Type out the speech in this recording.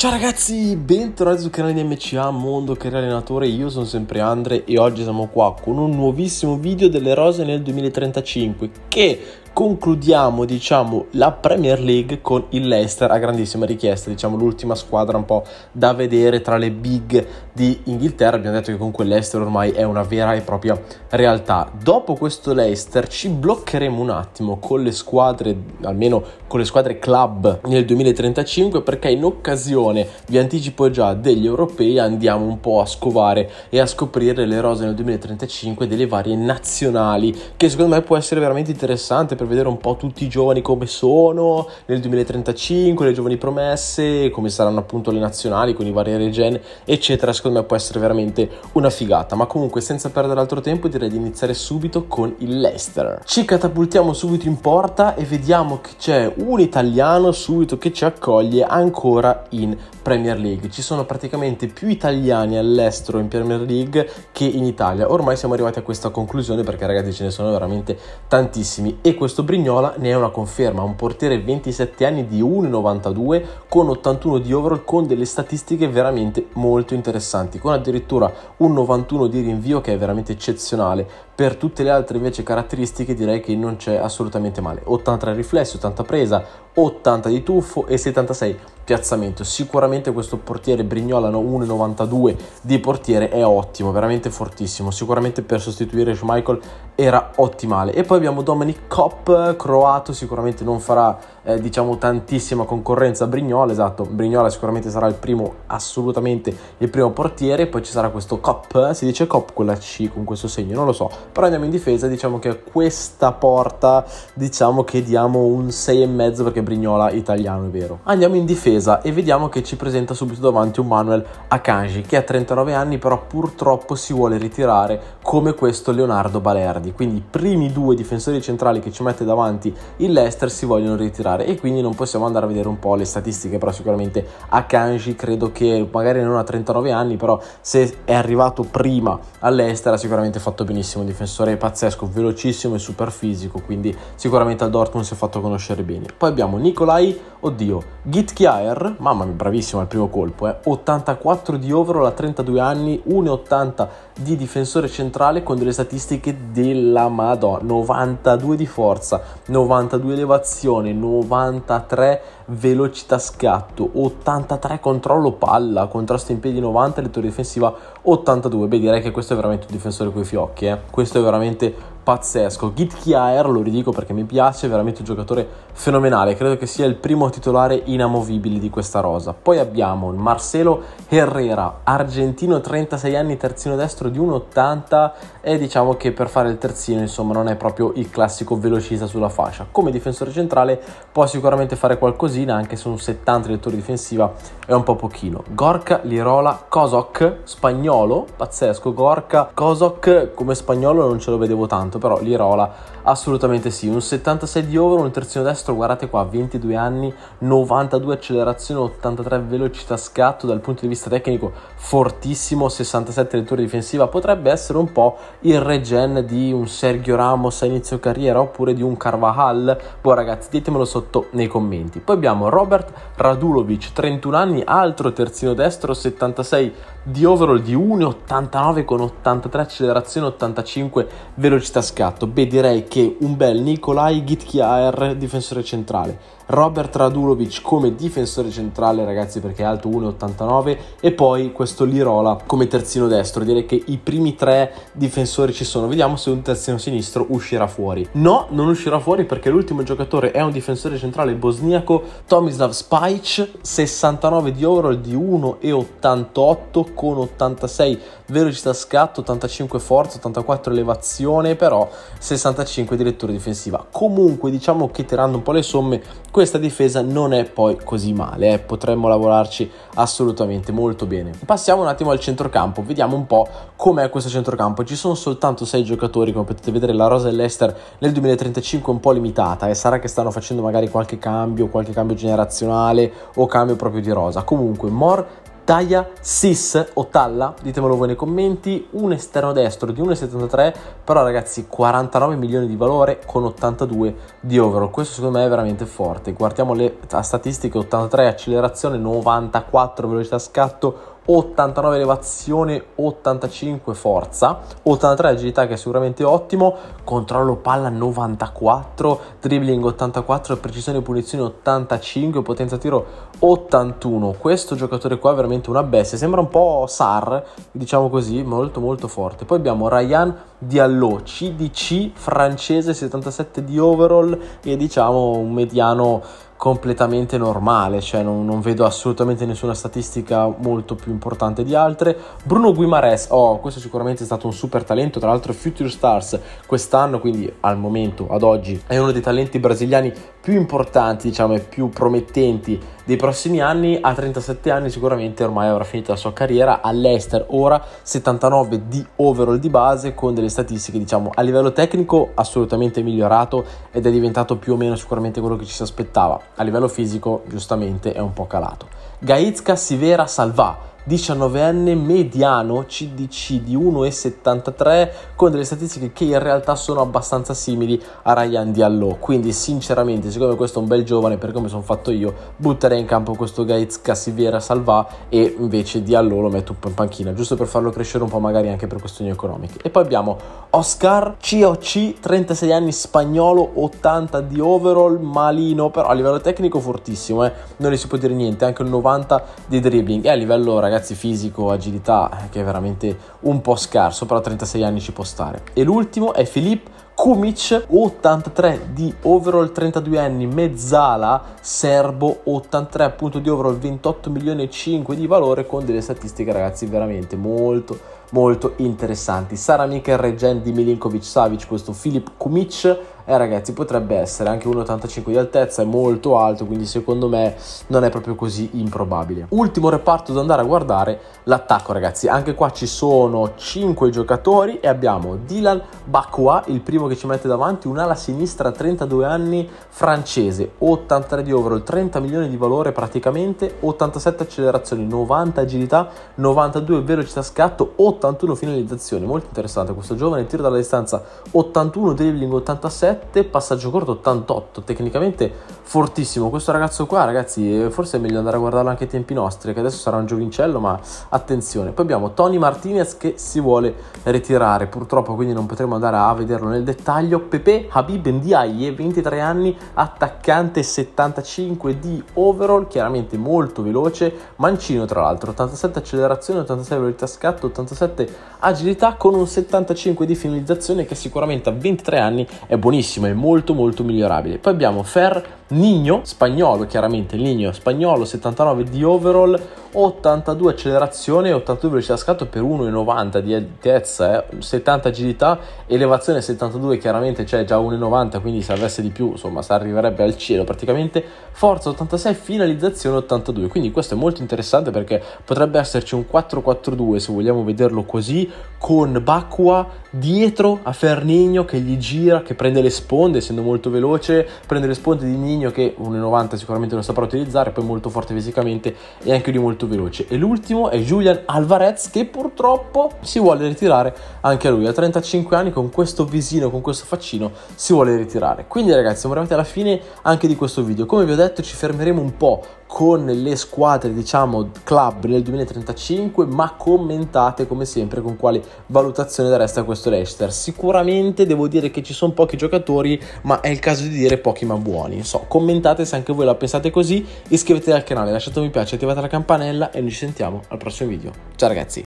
Ciao ragazzi, bentornati sul canale di MCA Mondo Carriera Allenatore, io sono sempre Andre e oggi siamo qua con un nuovissimo video delle rose nel 2035 che concludiamo diciamo, la Premier League con il Leicester a grandissima richiesta diciamo l'ultima squadra un po' da vedere tra le big di Inghilterra abbiamo detto che comunque Leicester ormai è una vera e propria realtà dopo questo Leicester ci bloccheremo un attimo con le squadre almeno con le squadre club nel 2035 perché in occasione vi anticipo già degli europei andiamo un po' a scovare e a scoprire le rose nel 2035 delle varie nazionali che secondo me può essere veramente interessante per vedere un po' tutti i giovani come sono nel 2035, le giovani promesse, come saranno appunto le nazionali con i vari regen, eccetera. Secondo me può essere veramente una figata. Ma comunque, senza perdere altro tempo, direi di iniziare subito con il Leicester. Ci catapultiamo subito in porta e vediamo che c'è un italiano subito che ci accoglie ancora in Premier League. Ci sono praticamente più italiani all'estero in Premier League che in Italia. Ormai siamo arrivati a questa conclusione perché ragazzi ce ne sono veramente tantissimi e questo questo Brignola ne è una conferma, un portiere 27 anni di 1,92 con 81 di overall con delle statistiche veramente molto interessanti, con addirittura un 91 di rinvio che è veramente eccezionale per tutte le altre invece caratteristiche direi che non c'è assolutamente male. 83 riflessi, 80 presa, 80 di tuffo e 76 piazzamento. Sicuramente questo portiere Brignolano 1,92 di portiere è ottimo, veramente fortissimo. Sicuramente per sostituire Schmeichel era ottimale. E poi abbiamo Dominic Kopp, croato, sicuramente non farà eh, diciamo tantissima concorrenza a Brignola, esatto. Brignola sicuramente sarà il primo, assolutamente il primo portiere. Poi ci sarà questo Kopp, si dice Kopp quella C con questo segno, non lo so però andiamo in difesa, diciamo che a questa porta diciamo che diamo un 6,5 perché Brignola italiano è vero. Andiamo in difesa e vediamo che ci presenta subito davanti un Manuel Akanji che ha 39 anni però purtroppo si vuole ritirare come questo Leonardo Balerdi, quindi i primi due difensori centrali che ci mette davanti il Leicester si vogliono ritirare e quindi non possiamo andare a vedere un po' le statistiche, però sicuramente Akanji credo che magari non ha 39 anni, però se è arrivato prima all'Ester ha sicuramente fatto benissimo difensore difensore pazzesco, velocissimo e super fisico, quindi sicuramente al Dortmund si è fatto conoscere bene. Poi abbiamo Nikolai Oddio, Git Kjaer, mamma mia, bravissimo al primo colpo, eh? 84 di overall a 32 anni, 1,80 di difensore centrale con delle statistiche della Madonna, 92 di forza, 92 elevazione, 93 velocità scatto, 83 controllo palla, contrasto in piedi 90, lettura difensiva 82. Beh, direi che questo è veramente un difensore coi fiocchi, eh? questo è veramente pazzesco. Git Kjaer, lo ridico perché mi piace, è veramente un giocatore fenomenale, credo che sia il primo titolare inamovibile di questa rosa. Poi abbiamo il Marcelo Herrera, argentino, 36 anni, terzino destro di 1,80 e diciamo che per fare il terzino insomma non è proprio il classico velocista sulla fascia. Come difensore centrale può sicuramente fare qualcosina anche se un 70 di lettura difensiva è un po' pochino. Gorka Lirola Kosok, spagnolo, pazzesco, Gorka Kosok come spagnolo non ce lo vedevo tanto, però Lirola Assolutamente sì, un 76 di over, un terzino destro, guardate qua, 22 anni, 92 accelerazione, 83 velocità scatto, dal punto di vista tecnico fortissimo, 67 lettura difensiva, potrebbe essere un po' il regen di un Sergio Ramos a inizio carriera oppure di un Carvajal. Boh ragazzi, ditemelo sotto nei commenti. Poi abbiamo Robert Radulovic, 31 anni, altro terzino destro, 76 di overall di 1,89 con 83 accelerazione, 85 velocità scatto. Beh direi che un bel Nikolai Gitkiaer, difensore centrale. Robert Radulovic come difensore centrale, ragazzi, perché è alto 1,89 e poi questo Lirola come terzino destro. Direi che i primi tre difensori ci sono. Vediamo se un terzino sinistro uscirà fuori. No, non uscirà fuori perché l'ultimo giocatore è un difensore centrale bosniaco, Tomislav Spajic, 69 di euro di 1,88 con 86 velocità scatto, 85 forza, 84 elevazione, però 65 di lettura difensiva. Comunque diciamo che tirando un po' le somme, questa difesa non è poi così male, eh? potremmo lavorarci assolutamente molto bene. Passiamo un attimo al centrocampo, vediamo un po' com'è questo centrocampo. Ci sono soltanto 6 giocatori, come potete vedere la rosa dell'Ester nel 2035 è un po' limitata e eh? sarà che stanno facendo magari qualche cambio, qualche cambio generazionale o cambio proprio di rosa. Comunque Mor taglia Sis o Talla, ditemelo voi nei commenti, un esterno destro di 1,73, però ragazzi 49 milioni di valore con 82 di overall, questo secondo me è veramente forte, guardiamo le statistiche 83 accelerazione, 94 velocità scatto, 89 elevazione, 85 forza, 83 agilità che è sicuramente ottimo, controllo palla 94, dribbling 84, precisione punizione 85, potenza tiro 81. Questo giocatore qua è veramente una bestia, sembra un po' Sar, diciamo così, molto molto forte. Poi abbiamo Ryan di Allo, CDC francese 77 di overall e diciamo un mediano completamente normale, cioè non, non, vedo assolutamente nessuna statistica molto più importante di altre. Bruno Guimares, oh, questo sicuramente è stato un super talento, tra l'altro Future Stars quest'anno, quindi al momento, ad oggi, è uno dei talenti brasiliani più importanti, diciamo, e più promettenti dei prossimi anni. A 37 anni sicuramente ormai avrà finito la sua carriera all'Ester, ora 79 di overall di base con delle statistiche, diciamo, a livello tecnico assolutamente migliorato ed è diventato più o meno sicuramente quello che ci si aspettava. A livello fisico, giustamente, è un po' calato. Gaizka Sivera Salva, 19enne mediano CDC di 1,73 con delle statistiche che in realtà sono abbastanza simili a Ryan Diallo. Quindi sinceramente, siccome questo è un bel giovane, per come sono fatto io, butterei in campo questo Gates Cassiviera Salvà e invece Diallo lo metto un po' in panchina, giusto per farlo crescere un po' magari anche per questioni economiche. E poi abbiamo Oscar COC, 36 anni spagnolo, 80 di overall, malino, però a livello tecnico fortissimo, eh? non gli si può dire niente, anche un 90 di dribbling e a livello ragazzi pezzi, fisico, agilità, eh, che è veramente un po' scarso, però a 36 anni ci può stare. E l'ultimo è Philippe Kumic 83 di overall 32 anni, mezzala serbo 83 appunto di overall 28 milioni e 5 di valore con delle statistiche ragazzi veramente molto molto interessanti. Sarà mica il regent di Milinkovic Savic questo Filip Kumic eh, ragazzi potrebbe essere anche 1,85 di altezza è molto alto quindi secondo me non è proprio così improbabile ultimo reparto da andare a guardare l'attacco ragazzi anche qua ci sono 5 giocatori e abbiamo Dylan Bakua il primo che ci mette davanti un ala sinistra 32 anni francese, 83 di overall, 30 milioni di valore praticamente, 87 accelerazioni, 90 agilità, 92 velocità scatto, 81 finalizzazioni. Molto interessante questo giovane, tiro dalla distanza 81, dribbling 87, passaggio corto 88, tecnicamente fortissimo. Questo ragazzo qua, ragazzi, eh, forse è meglio andare a guardarlo anche ai tempi nostri, che adesso sarà un giovincello, ma attenzione. Poi abbiamo Tony Martinez che si vuole ritirare, purtroppo quindi non potremo andare a vederlo nel dettaglio, Pepe Habib Ndiaye, 23 anni, attaccante 75 di overall, chiaramente molto veloce, mancino tra l'altro, 87 accelerazione, 86 velocità scatto, 87 agilità con un 75 di finalizzazione che sicuramente a 23 anni è buonissimo, è molto molto migliorabile. Poi abbiamo Fer Nino, spagnolo chiaramente, Nino spagnolo, 79 di overall, 82 accelerazione, 82 velocità scatto per 1,90 di altezza, eh, 70 agilità, elevazione 72 2 chiaramente c'è già 1,90 quindi se avesse di più insomma si arriverebbe al cielo praticamente forza 86 finalizzazione 82 quindi questo è molto interessante perché potrebbe esserci un 4-4-2 se vogliamo vederlo così con Bacqua dietro a Fernigno che gli gira che prende le sponde essendo molto veloce prende le sponde di Nigno che 1,90 sicuramente non saprà utilizzare poi molto forte fisicamente e anche lui molto veloce e l'ultimo è Julian Alvarez che purtroppo si vuole ritirare anche a lui a 35 anni con questo visino con questo faccino si vuole ritirare. Quindi ragazzi siamo arrivati alla fine anche di questo video, come vi ho detto ci fermeremo un po' con le squadre diciamo club nel 2035 ma commentate come sempre con quale valutazione dareste a questo Leicester sicuramente devo dire che ci sono pochi giocatori ma è il caso di dire pochi ma buoni so, commentate se anche voi la pensate così iscrivetevi al canale lasciate un mi piace attivate la campanella e noi ci sentiamo al prossimo video ciao ragazzi